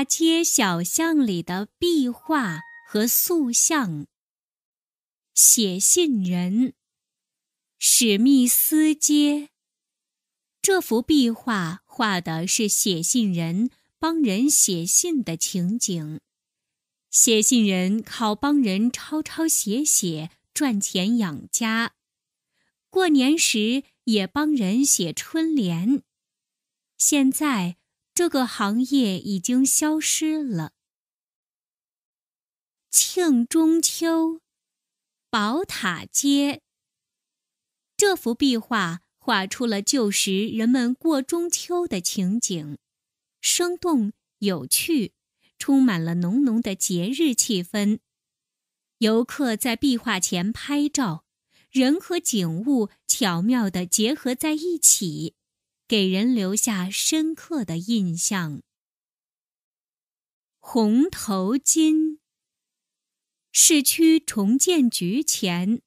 大街小巷里的壁画和塑像。写信人，史密斯街。这幅壁画画的是写信人帮人写信的情景。写信人靠帮人抄抄写写赚钱养家，过年时也帮人写春联。现在。这个行业已经消失了。庆中秋，宝塔街。这幅壁画画出了旧时人们过中秋的情景，生动有趣，充满了浓浓的节日气氛。游客在壁画前拍照，人和景物巧妙的结合在一起。给人留下深刻的印象。红头巾。市区重建局前，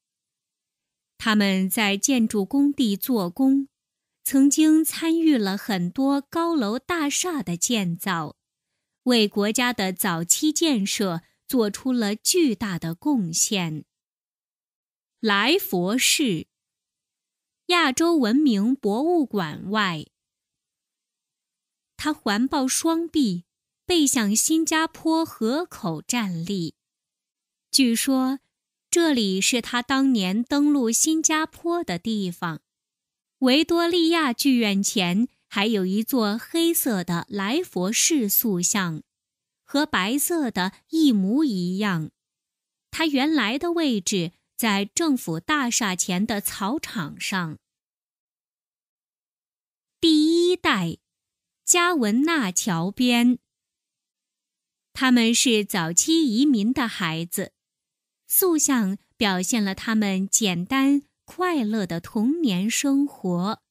他们在建筑工地做工，曾经参与了很多高楼大厦的建造，为国家的早期建设做出了巨大的贡献。来佛寺。亚洲文明博物馆外，他环抱双臂，背向新加坡河口站立。据说，这里是他当年登陆新加坡的地方。维多利亚剧院前还有一座黑色的来佛士塑像，和白色的一模一样。他原来的位置。在政府大厦前的草场上，第一代加文纳桥边，他们是早期移民的孩子。塑像表现了他们简单快乐的童年生活。